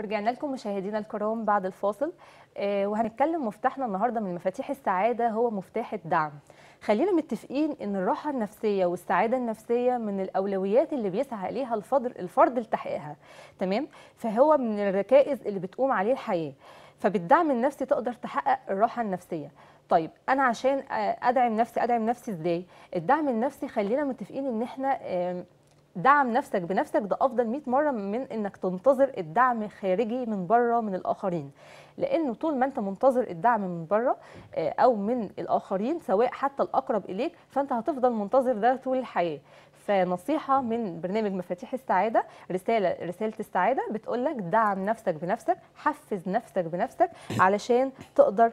ورجعنا لكم مشاهدينا الكرام بعد الفاصل آه، وهنتكلم مفتاحنا النهارده من مفاتيح السعاده هو مفتاح الدعم خلينا متفقين ان الراحه النفسيه والسعاده النفسيه من الاولويات اللي بيسعى اليها الفرد الفرد لتحقيقها تمام فهو من الركائز اللي بتقوم عليه الحياه فبالدعم النفسي تقدر تحقق الراحه النفسيه طيب انا عشان آه، ادعم نفسي ادعم نفسي ازاي الدعم النفسي خلينا متفقين ان احنا دعم نفسك بنفسك ده افضل 100 مره من انك تنتظر الدعم خارجي من بره من الاخرين لانه طول ما انت منتظر الدعم من بره آه، او من الاخرين سواء حتى الاقرب اليك فانت هتفضل منتظر ده طول الحياه فنصيحة من برنامج مفاتيح السعادة رسالة رسالة السعادة بتقول لك دعم نفسك بنفسك حفز نفسك بنفسك علشان تقدر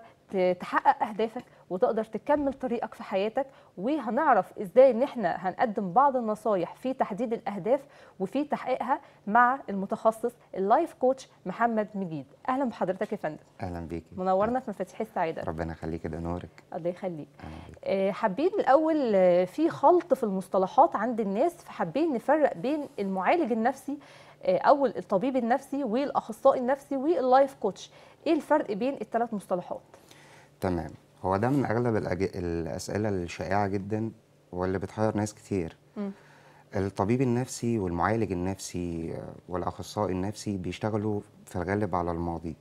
تحقق اهدافك وتقدر تكمل طريقك في حياتك وهنعرف ازاي ان احنا هنقدم بعض النصايح في تحديد الاهداف وفي تحقيقها مع المتخصص اللايف كوتش محمد مجيد اهلا بحضرتك يا فندم اهلا بيكي منورنا في مفاتيح السعاده ربنا يخليك ده نورك الله يخليك آه، حابين الاول آه، في خلط في المصطلحات عند الناس فحابين نفرق بين المعالج النفسي آه، او الطبيب النفسي والاخصائي النفسي واللايف كوتش ايه الفرق بين الثلاث مصطلحات تمام هو ده من اغلب الأج... الاسئله الشائعه جدا واللي بتحير ناس كتير م. الطبيب النفسي والمعالج النفسي والاخصائي النفسي بيشتغلوا في الغالب على الماضي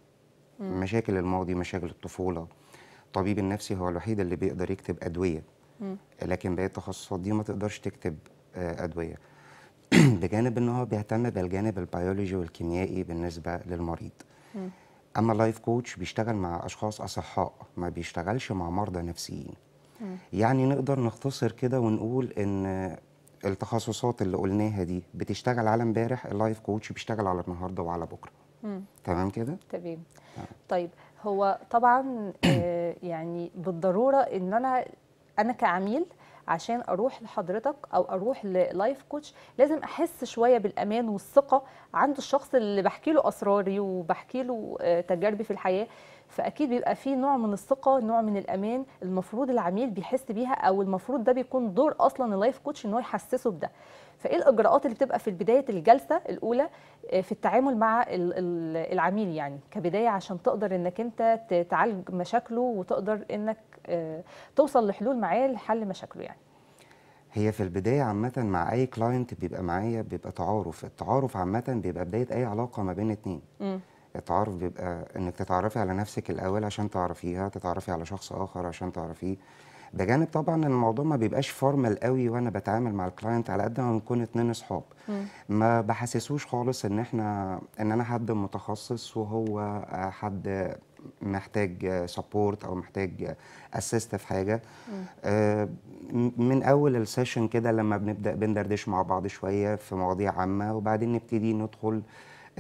م. مشاكل الماضي مشاكل الطفوله الطبيب النفسي هو الوحيد اللي بيقدر يكتب ادويه م. لكن باقي التخصصات دي ما تقدرش تكتب آه، ادويه بجانب ان هو بيهتم بالجانب البيولوجي والكيميائي بالنسبه للمريض م. اما اللايف كوتش بيشتغل مع اشخاص اصحاء ما بيشتغلش مع مرضى نفسيين يعني نقدر نختصر كده ونقول ان التخصصات اللي قلناها دي بتشتغل على امبارح اللايف كوتش بيشتغل على النهارده وعلى بكره تمام كده تمام آه. طيب هو طبعا آه، يعني بالضروره ان انا انا كعميل عشان اروح لحضرتك او اروح للايف كوتش لازم احس شويه بالامان والثقه عند الشخص اللي بحكي له اسراري وبحكي له آه، تجاربي في الحياه فاكيد بيبقى في نوع من الثقه نوع من الامان المفروض العميل بيحس بيها او المفروض ده بيكون دور اصلا اللايف كوتش ان هو يحسسه بده فايه الاجراءات اللي بتبقى في بدايه الجلسه الاولى آه، في التعامل مع العميل يعني كبدايه عشان تقدر انك انت تعالج مشاكله وتقدر انك آه، توصل لحلول معاه لحل مشاكله يعني هي في البداية عامة مع أي كلاينت بيبقى معايا بيبقى تعارف، التعارف عامة بيبقى بداية أي علاقة ما بين اتنين. مم. التعارف بيبقى إنك تتعرفي على نفسك الأول عشان تعرفيها، تتعرفي على شخص آخر عشان تعرفيه. ده جانب طبعا الموضوع ما بيبقاش فورمال قوي وانا بتعامل مع الكلاينت على قد ما بنكون اتنين اصحاب ما بحسسوش خالص ان احنا ان انا حد متخصص وهو حد محتاج سبورت او محتاج اسيست في حاجه آه، من اول السيشن كده لما بنبدا بندردش مع بعض شويه في مواضيع عامه وبعدين نبتدي ندخل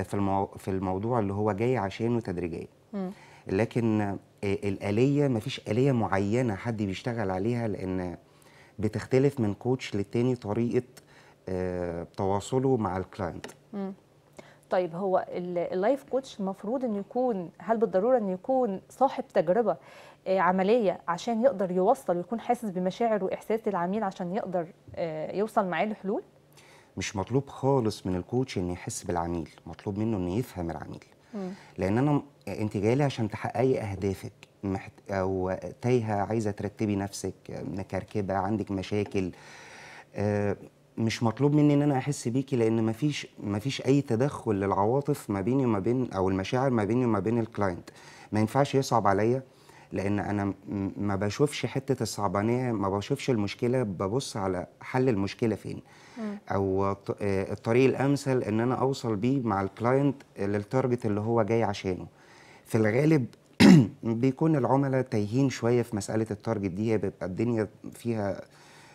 في المو... في الموضوع اللي هو جاي عشانه تدريجيا لكن آه، الاليه ما فيش اليه معينه حد بيشتغل عليها لان بتختلف من كوتش للتاني طريقه آه، تواصله مع الكلاينت طيب هو اللايف كوتش المفروض انه يكون هل بالضروره انه يكون صاحب تجربه آه، عمليه عشان يقدر يوصل ويكون حاسس بمشاعر واحساس العميل عشان يقدر آه، يوصل معاه لحلول مش مطلوب خالص من الكوتش انه يحس بالعميل مطلوب منه انه يفهم العميل م. لان انا انت جايه عشان تحققي اهدافك محت... او تايهه عايزه ترتبي نفسك مكركبه عندك مشاكل أه مش مطلوب مني ان انا احس بيكي لان مفيش مفيش اي تدخل للعواطف ما بيني وما بين او المشاعر ما بيني وما بين الكلاينت ما ينفعش يصعب عليا لان انا ما بشوفش حته الصعبانيه ما بشوفش المشكله ببص على حل المشكله فين او آه، الطريق الامثل ان انا اوصل بيه مع الكلاينت للتارجت اللي هو جاي عشانه في الغالب بيكون العملاء تايهين شويه في مساله التارجت دي بيبقى الدنيا فيها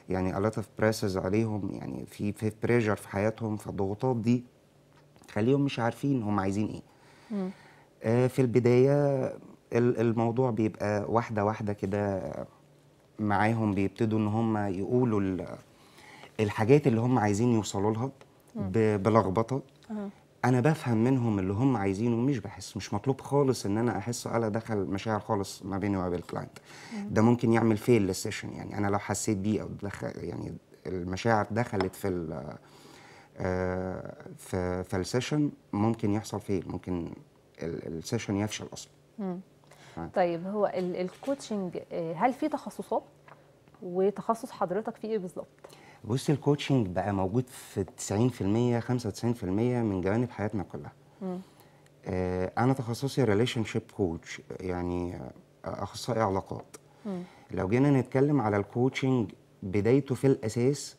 يعني a lot of presses عليهم يعني في في بريجر في حياتهم فالضغوطات دي تخليهم مش عارفين هم عايزين ايه آه في البدايه الموضوع بيبقى واحده واحده كده معاهم بيبتدوا ان هم يقولوا الحاجات اللي هم عايزين يوصلوا لها بلخبطه انا بفهم منهم اللي هم عايزينه مش بحس مش مطلوب خالص ان انا احس على دخل مشاعر خالص ما بيني وما بين الكلاينت ده ممكن يعمل فيل للسيشن يعني انا لو حسيت بيه او دخل يعني المشاعر دخلت في ال آه، في في السيشن ممكن يحصل فيل ممكن السيشن يفشل اصلا طيب هو الكوتشنج آه، هل في تخصصات وتخصص حضرتك فيه ايه بالظبط بص الكوتشنج بقى موجود في 90% 95% من جوانب حياتنا كلها آه انا تخصصي ريليشن شيب كوتش يعني اخصائي علاقات مم. لو جينا نتكلم على الكوتشنج بدايته في الاساس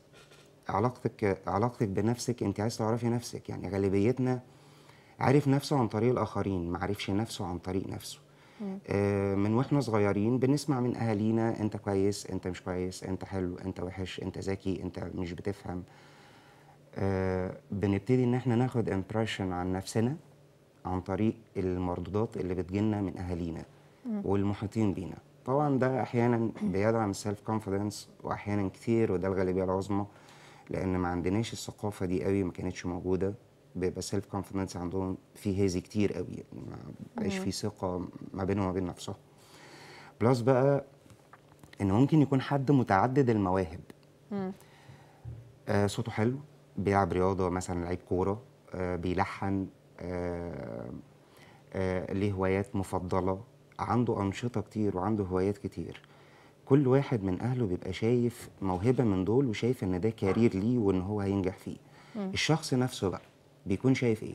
علاقتك علاقتك بنفسك انت عايز تعرفي نفسك يعني غالبيتنا عارف نفسه عن طريق الاخرين ما عرفش نفسه عن طريق نفسه آه، من واحنا صغيرين بنسمع من اهالينا انت كويس انت مش كويس انت حلو انت وحش انت ذكي انت مش بتفهم آه، بنبتدي ان احنا ناخد امبريشن عن نفسنا عن طريق المردودات اللي بتجينا من اهالينا والمحيطين بينا طبعا ده احيانا بيدعم السيلف كونفيدنس واحيانا كتير وده الغالبيه العظمى لان ما عندناش الثقافه دي قوي ما كانتش موجوده بيبقى سيلف كونفدنس عندهم في هزي كتير قوي يعني ما بقاش في ثقه ما بينهم وما بين نفسه بلس بقى ان ممكن يكون حد متعدد المواهب آه صوته حلو بيلعب رياضه مثلا لعيب كوره آه بيلحن آه آه ليه هوايات مفضله عنده انشطه كتير وعنده هوايات كتير كل واحد من اهله بيبقى شايف موهبه من دول وشايف ان ده كارير ليه وان هو هينجح فيه الشخص نفسه بقى بيكون شايف ايه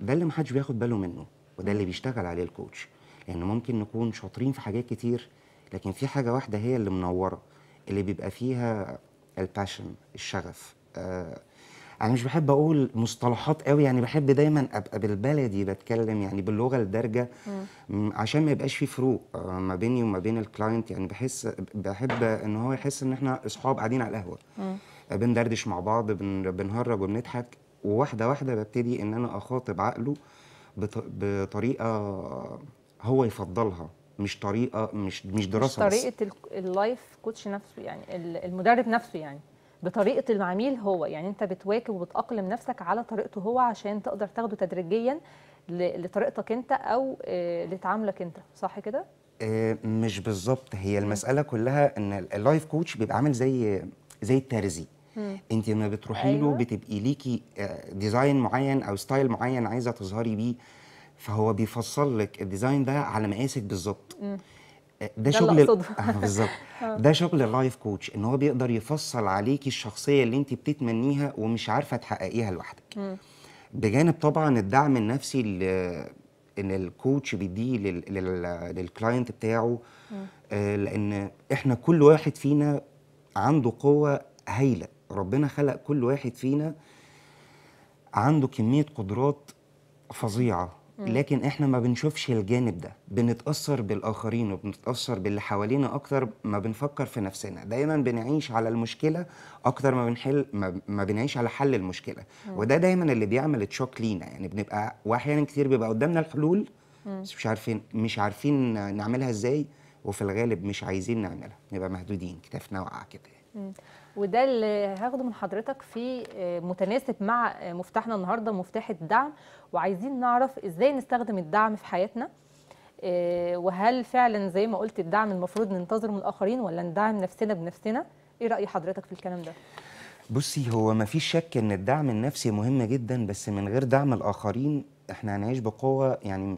ده اللي محدش بياخد باله منه وده اللي بيشتغل عليه الكوتش لان ممكن نكون شاطرين في حاجات كتير لكن في حاجه واحده هي اللي منوره اللي بيبقى فيها الباشن الشغف آه انا مش بحب اقول مصطلحات قوي يعني بحب دايما ابقى بالبلدي بتكلم يعني باللغه الدارجه عشان ما يبقاش في فروق آه، ما بيني وما بين الكلاينت يعني بحس بحب ان هو يحس ان احنا اصحاب قاعدين على القهوه بندردش مع بعض بنهرج وبنضحك وواحده واحده ببتدي ان انا اخاطب عقله بطريقه هو يفضلها مش طريقه مش مش دراسه مش طريقه اللايف كوتش نفسه يعني المدرب نفسه يعني بطريقه العميل هو يعني انت بتواكب وبتاقلم نفسك على طريقته هو عشان تقدر تاخده تدريجيا لطريقتك انت او آه، لتعاملك انت صح كده آه، مش بالظبط هي المساله كلها ان اللايف كوتش بيبقى عامل زي زي الترزي انت لما بتروحي أيوة. له بتبقي ليكي ديزاين آه، معين او ستايل معين عايزه تظهري بيه فهو بيفصل لك الديزاين ده على مقاسك بالظبط ده شغل بالظبط ده شغل اللايف كوتش ان هو بيقدر يفصل عليكي الشخصيه اللي انت بتتمنيها ومش عارفه تحققيها لوحدك بجانب طبعا الدعم النفسي اللي ان الكوتش بيديه للكلاينت بتاعه مم. آه، لان احنا كل واحد فينا عنده قوه هايله ربنا خلق كل واحد فينا عنده كمية قدرات فظيعة لكن احنا ما بنشوفش الجانب ده بنتأثر بالآخرين وبنتأثر باللي حوالينا أكتر ما بنفكر في نفسنا دايما بنعيش على المشكلة أكتر ما بنحل ما, ما بنعيش على حل المشكلة وده دايما اللي بيعمل تشوك لينا يعني بنبقى وأحيانا كتير بيبقى قدامنا الحلول بس مش عارفين مش عارفين نعملها ازاي وفي الغالب مش عايزين نعملها نبقى مهدودين كتافنا وقع كده وده اللي هاخده من حضرتك في آه، متناسب مع آه، مفتاحنا النهارده مفتاح الدعم وعايزين نعرف ازاي نستخدم الدعم في حياتنا آه، وهل فعلا زي ما قلت الدعم المفروض ننتظر من الاخرين ولا ندعم نفسنا بنفسنا ايه راي حضرتك في الكلام ده بصي هو ما فيش شك ان الدعم النفسي مهم جدا بس من غير دعم الاخرين احنا هنعيش بقوه يعني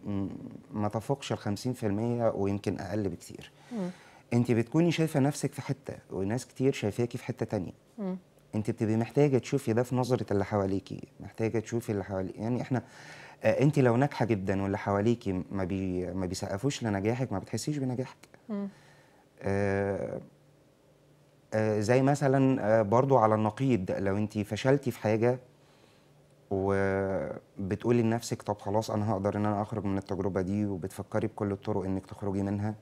ما تفوقش ال 50% ويمكن اقل بكثير م. انت بتكوني شايفه نفسك في حته وناس كتير شايفاكي في حته تانية مم. انت بتبقي محتاجه تشوفي ده في نظره اللي حواليكي محتاجه تشوفي اللي حواليكي يعني احنا آه انت لو ناجحه جدا واللي حواليكي ما بي ما بيسقفوش لنجاحك ما بتحسيش بنجاحك آه،, آه زي مثلا آه، برضو على النقيض لو انت فشلتي في حاجه وبتقولي لنفسك طب خلاص انا هقدر ان انا اخرج من التجربه دي وبتفكري بكل الطرق انك تخرجي منها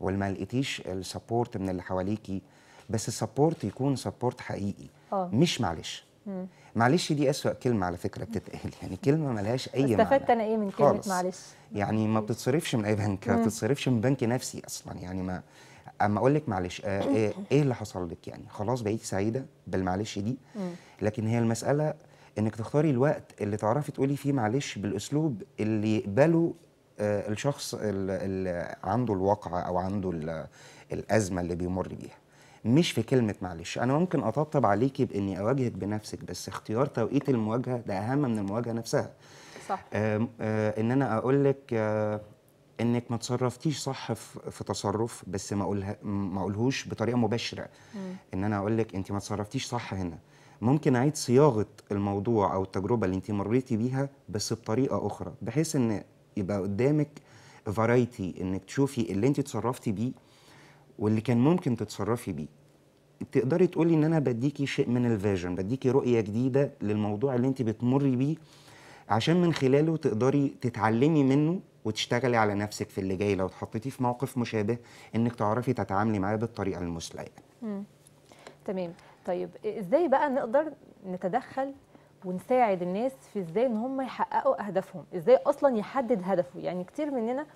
وما لقيتيش السبورت من اللي حواليكي بس السبورت يكون سبورت حقيقي أوه. مش معلش مم. معلش دي أسوأ كلمة على فكرة بتتقال يعني كلمة ملهاش أي معنى استفدت أنا إيه من كلمة خالص. معلش يعني ما بتتصرفش من أي بنك ما بتتصرفش من بنك نفسي أصلا يعني ما اما اقول لك معلش إيه, ايه اللي حصل لك يعني خلاص بقيتي سعيده بالمعلش دي لكن هي المساله انك تختاري الوقت اللي تعرفي تقولي فيه معلش بالاسلوب اللي يقبله آه، الشخص اللي عنده الواقعة أو عنده الأزمة اللي بيمر بيها مش في كلمة معلش أنا ممكن أطبطب عليكي بإني أواجهك بنفسك بس اختيار توقيت المواجهة ده أهم من المواجهة نفسها صح آه آه إن أنا أقول لك آه انك ما تصرفتيش صح في تصرف بس ما اقولها ما اقولهوش بطريقه مباشره ان انا اقول لك انت ما تصرفتيش صح هنا ممكن اعيد صياغه الموضوع او التجربه اللي انت مريتي بيها بس بطريقه اخرى بحيث ان يبقى قدامك فرايتي انك تشوفي اللي انت اتصرفتي بيه واللي كان ممكن تتصرفي بيه تقدري تقولي ان انا بديكي شيء من الفيجن بديكي رؤيه جديده للموضوع اللي انت بتمري بيه عشان من خلاله تقدري تتعلمي منه وتشتغلي على نفسك في اللي جاي لو اتحطيتي في موقف مشابه انك تعرفي تتعاملي معاه بالطريقه المثلى يعني. تمام طيب ازاي بقى نقدر نتدخل ونساعد الناس في ازاي ان هم يحققوا اهدافهم ازاي اصلا يحدد هدفه يعني كتير مننا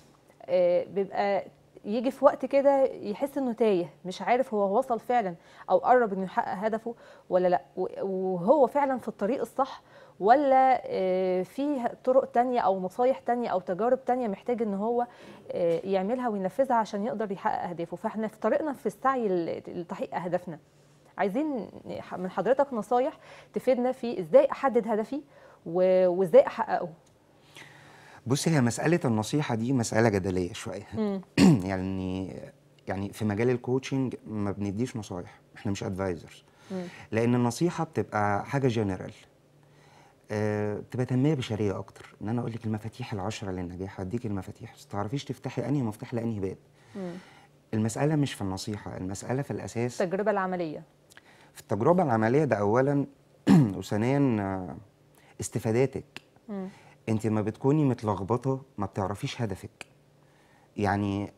آه، بيبقى يجي في وقت كده يحس انه تايه مش عارف هو وصل فعلا او قرب انه يحقق هدفه ولا لا وهو فعلا في الطريق الصح ولا آه، في طرق تانية او نصايح تانية او تجارب تانية محتاج ان هو آه، يعملها وينفذها عشان يقدر يحقق اهدافه فاحنا في طريقنا في السعي لتحقيق اهدافنا عايزين من حضرتك نصايح تفيدنا في ازاي احدد هدفي وازاي احققه بص هي مساله النصيحه دي مساله جدليه شويه يعني يعني في مجال الكوتشنج ما بنديش نصايح احنا مش ادفايزرز لان النصيحه بتبقى حاجه جنرال آه، تبقى تنميه بشريه اكتر ان انا اقول لك المفاتيح العشره للنجاح هديك المفاتيح بس تعرفيش تفتحي انهي مفتاح لانهي باب المساله مش في النصيحه المساله في الاساس التجربه العمليه في التجربه العمليه ده اولا وثانيا آه، استفاداتك انت لما بتكوني متلخبطه ما بتعرفيش هدفك يعني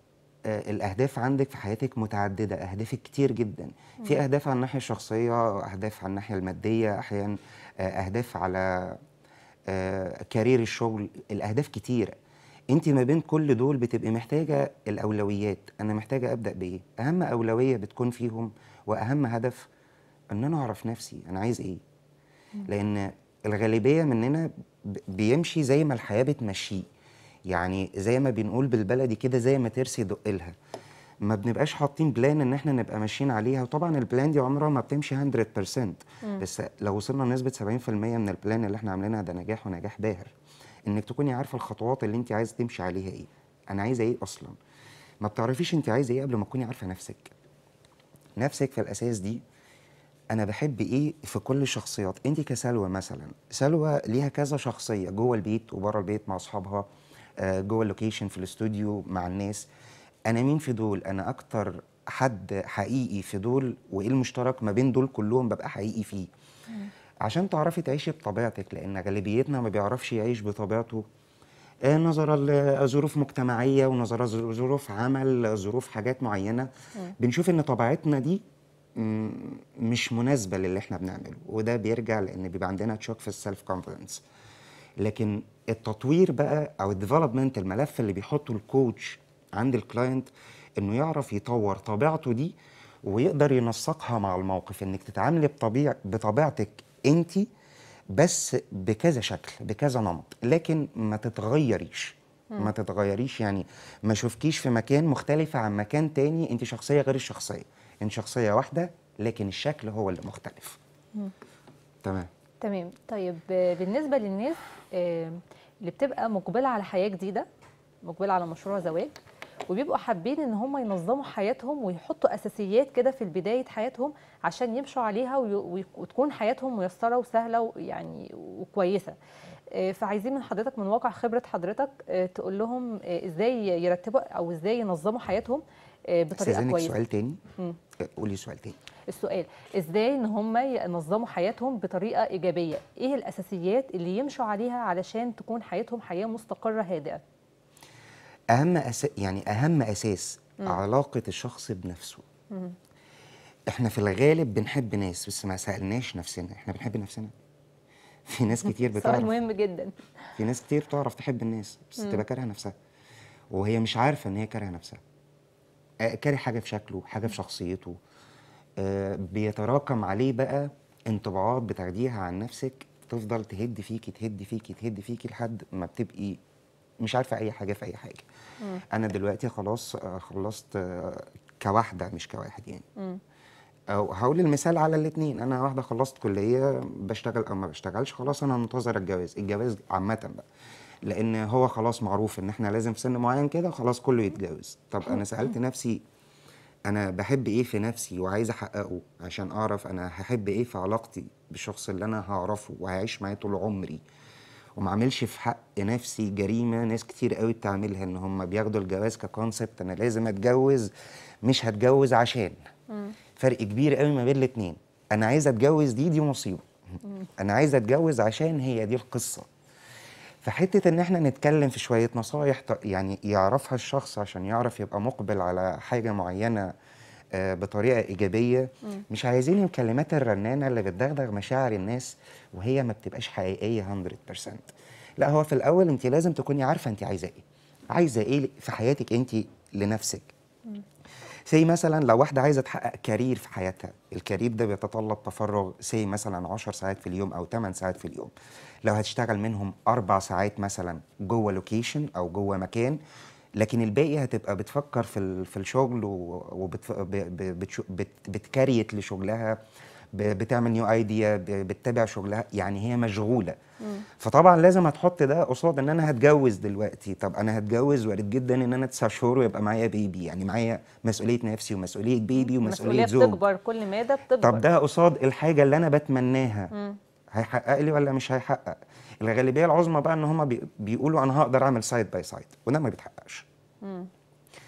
آه، الاهداف عندك في حياتك متعدده اهدافك كتير جدا في اهداف على الناحيه الشخصيه اهداف على الناحيه الماديه احيانا آه، اهداف على كارير الشغل الاهداف كتيره انت ما بين كل دول بتبقي محتاجه الاولويات انا محتاجه ابدا بايه اهم اولويه بتكون فيهم واهم هدف ان انا اعرف نفسي انا عايز ايه لان الغالبيه مننا بيمشي زي ما الحياه بتمشيه يعني زي ما بنقول بالبلدي كده زي ما ترسي يدق لها ما بنبقاش حاطين بلان ان احنا نبقى ماشيين عليها وطبعا البلان دي عمرها ما بتمشي 100% مم. بس لو وصلنا لنسبه 70% من البلان اللي احنا عاملينها ده نجاح ونجاح باهر انك تكوني عارفه الخطوات اللي انت عايزه تمشي عليها ايه انا عايزه ايه اصلا ما بتعرفيش انت عايزه ايه قبل ما تكوني عارفه نفسك نفسك في الاساس دي انا بحب ايه في كل الشخصيات انت كسلوى مثلا سلوى ليها كذا شخصيه جوه البيت وبره البيت مع اصحابها آه، جوه اللوكيشن في الاستوديو مع الناس انا مين في دول انا اكتر حد حقيقي في دول وايه المشترك ما بين دول كلهم ببقى حقيقي فيه عشان تعرفي تعيشي بطبيعتك لان غالبيتنا ما بيعرفش يعيش بطبيعته آه، نظرا لظروف مجتمعيه ونظرا لظروف عمل ظروف حاجات معينه بنشوف ان طبيعتنا دي مش مناسبه للي احنا بنعمله وده بيرجع لان بيبقى عندنا تشوك في السيلف كونفيدنس لكن التطوير بقى او الديفلوبمنت الملف اللي بيحطه الكوتش عند الكلاينت انه يعرف يطور طبيعته دي ويقدر ينسقها مع الموقف انك تتعاملي بطبيع بطبيعتك انت بس بكذا شكل بكذا نمط لكن ما تتغيريش ما تتغيريش يعني ما شوفكيش في مكان مختلف عن مكان تاني انت شخصيه غير الشخصيه ان شخصيه واحده لكن الشكل هو اللي مختلف تمام تمام طيب بالنسبه للناس اللي بتبقى مقبله على حياه جديده مقبله على مشروع زواج وبيبقوا حابين ان هم ينظموا حياتهم ويحطوا اساسيات كده في بدايه حياتهم عشان يمشوا عليها وتكون حياتهم ميسره وسهله يعني وكويسه آه، فعايزين من حضرتك من واقع خبره حضرتك آه، تقول لهم آه، ازاي يرتبوا او ازاي ينظموا حياتهم آه، بطريقه كويسه سؤال تاني آه، قولي سؤال تاني السؤال ازاي ان هم ينظموا حياتهم بطريقه ايجابيه ايه الاساسيات اللي يمشوا عليها علشان تكون حياتهم حياه مستقره هادئه اهم أس... يعني اهم اساس مم. علاقه الشخص بنفسه مم. احنا في الغالب بنحب ناس بس ما سالناش نفسنا احنا بنحب نفسنا في ناس كتير بتعرف سؤال مهم جدا في ناس كتير بتعرف تحب الناس بس تبقى كارهه نفسها وهي مش عارفه ان هي كارهه نفسها آه، كاره حاجه في شكله حاجه في شخصيته آه، بيتراكم عليه بقى انطباعات بتاخديها عن نفسك تفضل تهد فيكي تهد فيكي تهد فيكي لحد ما بتبقي مش عارفه اي حاجه في اي حاجه مم. انا دلوقتي خلاص آه، خلصت كواحده مش كواحد يعني مم. او هقول المثال على الاثنين انا واحده خلصت كليه بشتغل او ما بشتغلش خلاص انا منتظر الجواز الجواز عامه بقى لان هو خلاص معروف ان احنا لازم في سن معين كده خلاص كله يتجوز طب انا سالت نفسي انا بحب ايه في نفسي وعايز احققه عشان اعرف انا هحب ايه في علاقتي بالشخص اللي انا هعرفه وهعيش معاه طول عمري وما اعملش في حق نفسي جريمه ناس كتير قوي بتعملها ان هم بياخدوا الجواز ككونسبت انا لازم اتجوز مش هتجوز عشان فرق كبير قوي ما بين الاتنين انا عايز اتجوز دي دي مصيبه انا عايز اتجوز عشان هي دي القصه فحته ان احنا نتكلم في شويه نصايح يعني يعرفها الشخص عشان يعرف يبقى مقبل على حاجه معينه آه، بطريقه ايجابيه مش عايزين الكلمات الرنانه اللي بتدغدغ مشاعر الناس وهي ما بتبقاش حقيقيه 100% لا هو في الاول انت لازم تكوني عارفه انت عايزه ايه عايزه ايه في حياتك انت لنفسك سي مثلا لو واحده عايزه تحقق كارير في حياتها الكارير ده بيتطلب تفرغ سي مثلا 10 ساعات في اليوم او 8 ساعات في اليوم لو هتشتغل منهم اربع ساعات مثلا جوه لوكيشن او جوه مكان لكن الباقي هتبقى بتفكر في في الشغل وبتكريت لشغلها بتعمل نيو ايديا بتتابع شغلها يعني هي مشغوله فطبعا لازم هتحط ده قصاد ان انا هتجوز دلوقتي طب انا هتجوز وارد جدا ان انا تسع شهور ويبقى معايا بيبي يعني معايا مسؤوليه نفسي ومسؤوليه بيبي ومسؤوليه زوج بتكبر كل ما ده بتكبر طب ده قصاد الحاجه اللي انا بتمناها هيحقق لي ولا مش هيحقق الغالبيه العظمى بقى ان هم بيقولوا انا هقدر اعمل سايد باي سايد وده ما بيتحققش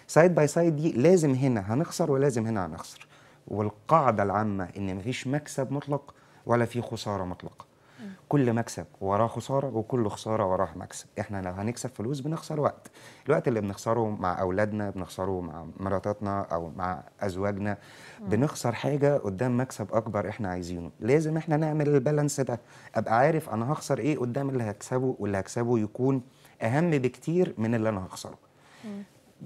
سايد باي سايد دي لازم هنا هنخسر ولازم هنا هنخسر والقاعدة العامة إن مفيش مكسب مطلق ولا في خسارة مطلقة كل مكسب وراه خساره وكل خساره وراه مكسب احنا لو هنكسب فلوس بنخسر وقت الوقت اللي بنخسره مع اولادنا بنخسره مع مراتاتنا او مع ازواجنا بنخسر حاجه قدام مكسب اكبر احنا عايزينه لازم احنا نعمل البالانس ده ابقى عارف انا هخسر ايه قدام اللي هكسبه واللي هكسبه يكون اهم بكتير من اللي انا هخسره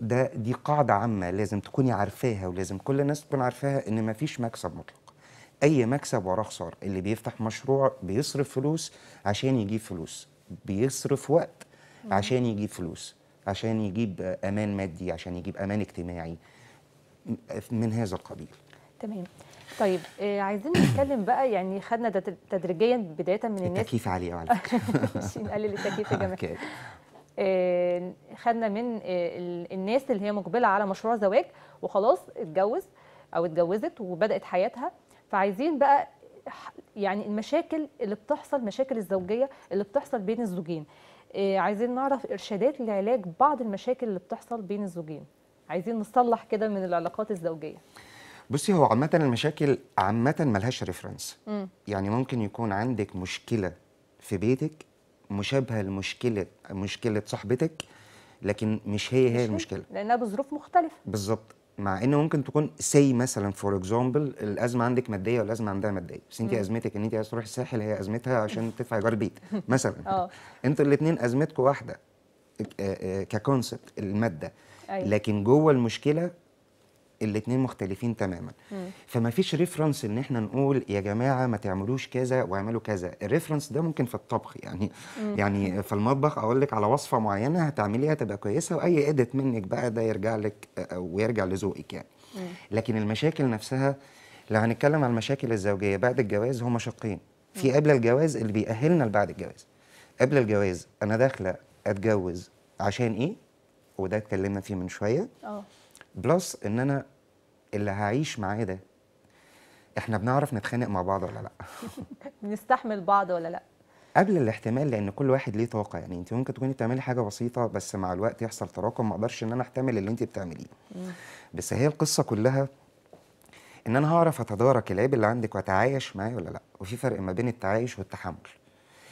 ده دي قاعده عامه لازم تكوني عارفاها ولازم كل الناس تكون عارفاها ان مفيش مكسب مطلق اي مكسب وراه خساره اللي بيفتح مشروع بيصرف فلوس عشان يجيب فلوس بيصرف وقت عشان يجيب فلوس عشان يجيب امان مادي عشان يجيب امان اجتماعي من هذا القبيل تمام طيب آه، عايزين نتكلم بقى يعني خدنا تدريجيا بدايه من الناس التكييف عليه قوي على فكره نقلل التكييف يا جماعه آه، خدنا من آه، الناس اللي هي مقبله على مشروع زواج وخلاص اتجوز او اتجوزت وبدات حياتها فعايزين بقى يعني المشاكل اللي بتحصل مشاكل الزوجيه اللي بتحصل بين الزوجين آه، عايزين نعرف ارشادات لعلاج بعض المشاكل اللي بتحصل بين الزوجين عايزين نصلح كده من العلاقات الزوجيه بصي هو عامه المشاكل عامه ملهاش ريفرنس يعني ممكن يكون عندك مشكله في بيتك مشابهه لمشكله مشكله صاحبتك لكن مش هي مش هي المشكله لانها بظروف مختلفه بالظبط مع ان ممكن تكون سي مثلا فور اكزامبل الازمه عندك ماديه والازمه عندها ماديه بس انت ازمتك ان انت عايز تروحي الساحل هي ازمتها عشان تدفع ايجار بيت مثلا اه انتوا الاثنين ازمتكم واحده آه، آه، ككونسبت الماده أيوة. لكن جوه المشكله الاثنين مختلفين تماما فما فيش ريفرنس ان احنا نقول يا جماعه ما تعملوش كذا واعملوا كذا الريفرنس ده ممكن في الطبخ يعني مم. يعني في المطبخ اقول لك على وصفه معينه هتعمليها تبقى كويسه واي ادت منك بقى ده يرجع لك ويرجع لذوقك يعني مم. لكن المشاكل نفسها لو هنتكلم عن المشاكل الزوجيه بعد الجواز هما شقين في قبل الجواز اللي بيأهلنا لبعد الجواز قبل الجواز انا داخله اتجوز عشان ايه وده اتكلمنا فيه من شويه اه بلس ان انا اللي هعيش معاه ده احنا بنعرف نتخانق مع بعض ولا لا بنستحمل بعض ولا لا قبل الاحتمال لان كل واحد ليه طاقه يعني انت ممكن تكوني بتعملي حاجه بسيطه بس مع الوقت يحصل تراكم ما اقدرش ان انا احتمل اللي انت بتعمليه بس هي القصه كلها ان انا هعرف اتدارك العيب اللي عندك واتعايش معاه ولا لا وفي فرق ما بين التعايش والتحمل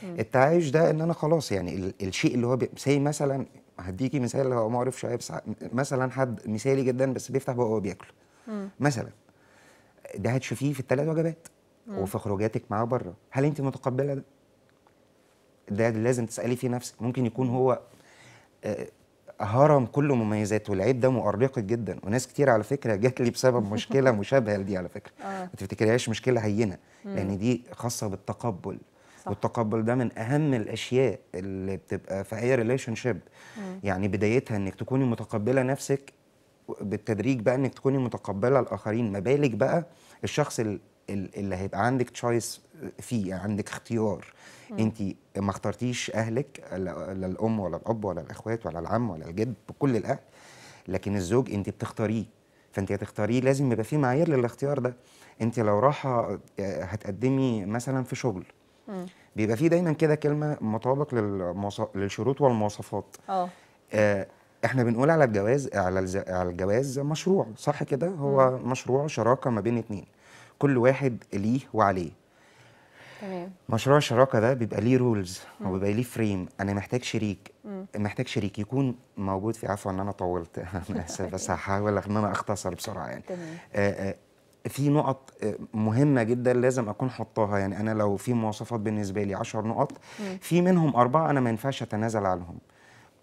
التعايش ده ان انا خلاص يعني الشيء اللي هو زي مثلا هديكي مثال هو ما اعرفش مثلا حد مثالي جدا بس بيفتح بقه وهو بياكله مثلا ده هتشوفيه في الثلاث وجبات مم. وفي خروجاتك معاه بره هل انت متقبله ده ده لازم تسالي في نفسك ممكن يكون هو آه، هرم كل مميزاته العيب ده مؤرقك جدا وناس كتير على فكره جات لي بسبب مشكله مشابهه لدي على فكره آه. ما تفتكريهاش مشكله هينه لان دي خاصه بالتقبل صح. والتقبل ده من اهم الاشياء اللي بتبقى في اي ريليشن شيب يعني بدايتها انك تكوني متقبله نفسك بالتدريج بقى انك تكوني متقبله الاخرين ما بالك بقى الشخص اللي هيبقى عندك تشويس فيه يعني عندك اختيار انت ما اخترتيش اهلك لا الام ولا الاب ولا الاخوات ولا العم ولا الجد بكل الاهل لكن الزوج انت بتختاريه فانت هتختاريه لازم يبقى في معايير للاختيار ده انت لو راحه آه، هتقدمي مثلا في شغل بيبقى فيه دايما كده كلمه مطابق للشروط والمواصفات اه. اه احنا بنقول على الجواز على على الجواز مشروع صح كده هو مم. مشروع شراكه ما بين اتنين كل واحد ليه وعليه تمام مشروع الشراكه ده بيبقى ليه رولز وبيبقى ليه فريم انا محتاج شريك مم. محتاج شريك يكون موجود في عفوا ان انا طولت انا اسف بس هحاول ان انا اختصر بسرعه يعني تمام آآ آه، آآ آه، في نقط آه، مهمه جدا لازم اكون حطاها يعني انا لو في مواصفات بالنسبه لي 10 نقط في منهم اربعه انا ما ينفعش اتنازل عنهم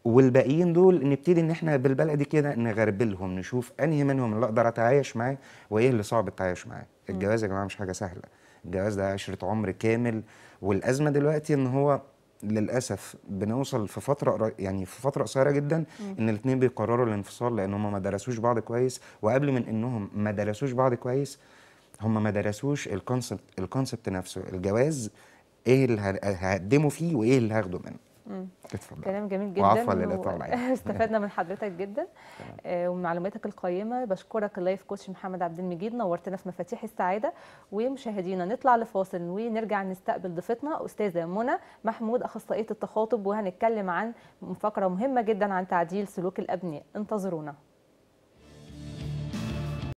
والباقيين دول نبتدي ان احنا بالبلدي كده نغربلهم نشوف انهي منهم اللي اقدر اتعايش معاه وايه اللي صعب التعايش معاه الجواز يا جماعه مش حاجه سهله الجواز ده عشره عمر كامل والازمه دلوقتي ان هو للاسف بنوصل في فتره يعني في فتره قصيره جدا مم. ان الاثنين بيقرروا الانفصال لان هم ما درسوش بعض كويس وقبل من انهم ما درسوش بعض كويس هم ما درسوش الكونسبت الكونسبت نفسه الجواز ايه اللي هقدمه فيه وايه اللي هاخده منه كلام جميل جدا استفدنا من حضرتك جدا آه، ومعلوماتك ومن معلوماتك القيمه بشكرك اللايف كوتش محمد عبد المجيد نورتنا في مفاتيح السعاده ومشاهدينا نطلع لفاصل ونرجع نستقبل ضيفتنا استاذه منى محمود اخصائيه التخاطب وهنتكلم عن فقره مهمه جدا عن تعديل سلوك الابناء انتظرونا